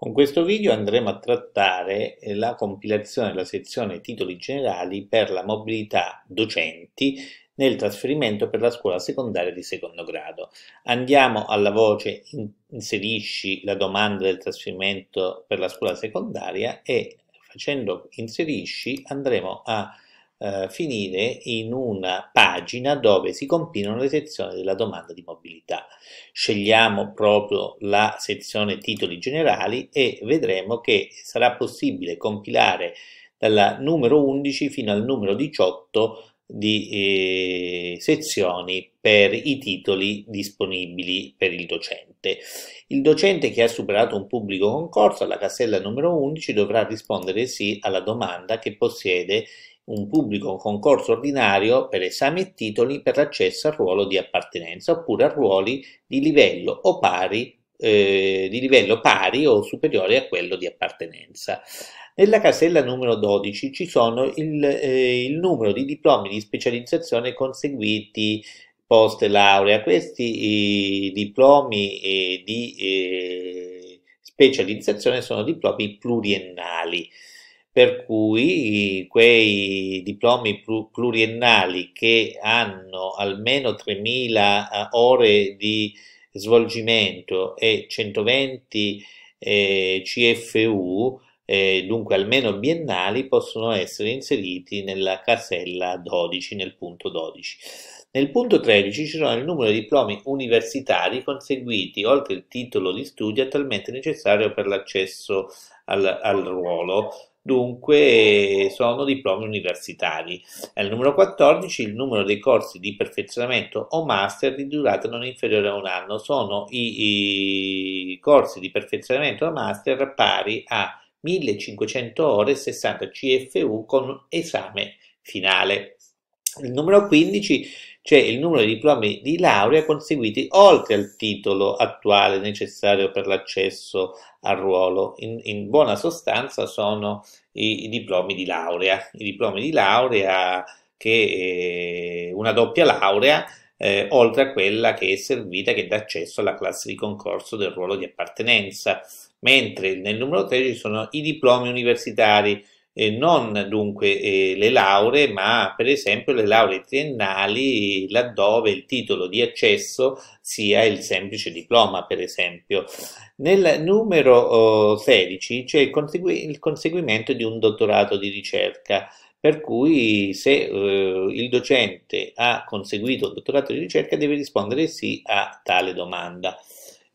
Con questo video andremo a trattare eh, la compilazione della sezione titoli generali per la mobilità docenti nel trasferimento per la scuola secondaria di secondo grado. Andiamo alla voce inserisci la domanda del trasferimento per la scuola secondaria e facendo inserisci andremo a eh, finire in una pagina dove si compilano le sezioni della domanda di mobilità. Scegliamo proprio la sezione titoli generali e vedremo che sarà possibile compilare dal numero 11 fino al numero 18 di eh, sezioni per i titoli disponibili per il docente. Il docente che ha superato un pubblico concorso alla casella numero 11 dovrà rispondere sì alla domanda che possiede un pubblico concorso ordinario per esami e titoli per l'accesso al ruolo di appartenenza oppure a ruoli di livello o pari eh, di livello pari o superiore a quello di appartenenza. Nella casella numero 12 ci sono il, eh, il numero di diplomi di specializzazione conseguiti post laurea. Questi eh, diplomi di eh, specializzazione sono diplomi pluriennali per cui quei diplomi pluriennali che hanno almeno 3.000 eh, ore di svolgimento e 120 eh, CFU, eh, dunque almeno biennali, possono essere inseriti nella casella 12, nel punto 12. Nel punto 13 ci sono il numero di diplomi universitari conseguiti oltre il titolo di studio attualmente necessario per l'accesso al, al ruolo, dunque sono diplomi universitari. Nel numero 14 il numero dei corsi di perfezionamento o master di durata non inferiore a un anno sono i, i corsi di perfezionamento o master pari a 1500 ore e 60 CFU con esame finale. Il numero 15 c'è cioè il numero di diplomi di laurea conseguiti oltre al titolo attuale necessario per l'accesso al ruolo. In, in buona sostanza sono i, i, diplomi di laurea, i diplomi di laurea che eh, una doppia laurea eh, oltre a quella che è servita che dà accesso alla classe di concorso del ruolo di appartenenza, mentre nel numero 13 sono i diplomi universitari eh, non dunque eh, le lauree, ma per esempio le lauree triennali laddove il titolo di accesso sia il semplice diploma, per esempio. Nel numero oh, 16 c'è il, consegu il conseguimento di un dottorato di ricerca per cui se eh, il docente ha conseguito un dottorato di ricerca deve rispondere sì a tale domanda.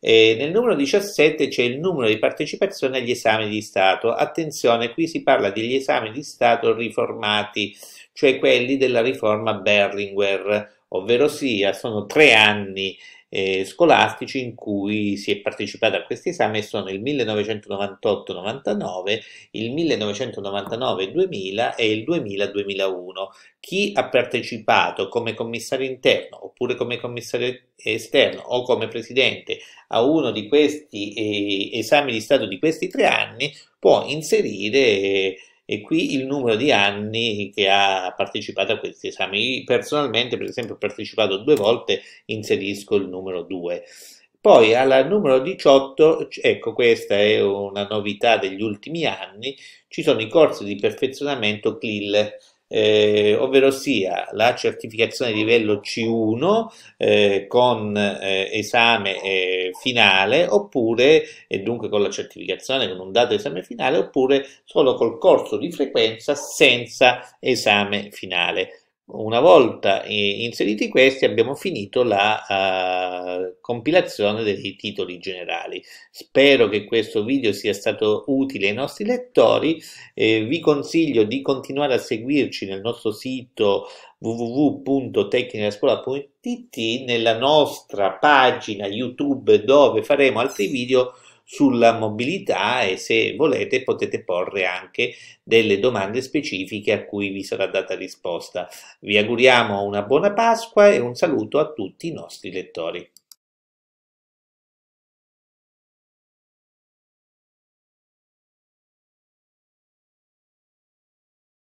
Eh, nel numero 17 c'è il numero di partecipazione agli esami di Stato. Attenzione, qui si parla degli esami di Stato riformati, cioè quelli della riforma Berlinguer ovverosia sono tre anni eh, scolastici in cui si è partecipato a questi esami sono il 1998-99, il 1999-2000 e il 2000-2001. Chi ha partecipato come commissario interno oppure come commissario esterno o come presidente a uno di questi eh, esami di Stato di questi tre anni può inserire e qui il numero di anni che ha partecipato a questi esami. personalmente, per esempio, ho partecipato due volte, inserisco il numero 2. Poi al numero 18, ecco questa è una novità degli ultimi anni, ci sono i corsi di perfezionamento CLIL eh, ovvero sia la certificazione di livello C1 eh, con eh, esame eh, finale oppure e dunque con la certificazione con un dato esame finale oppure solo col corso di frequenza senza esame finale. Una volta eh, inseriti questi abbiamo finito la uh, compilazione dei titoli generali. Spero che questo video sia stato utile ai nostri lettori, eh, vi consiglio di continuare a seguirci nel nostro sito www.tecnicascuola.it, nella nostra pagina YouTube dove faremo altri video sulla mobilità e se volete potete porre anche delle domande specifiche a cui vi sarà data risposta. Vi auguriamo una buona Pasqua e un saluto a tutti i nostri lettori.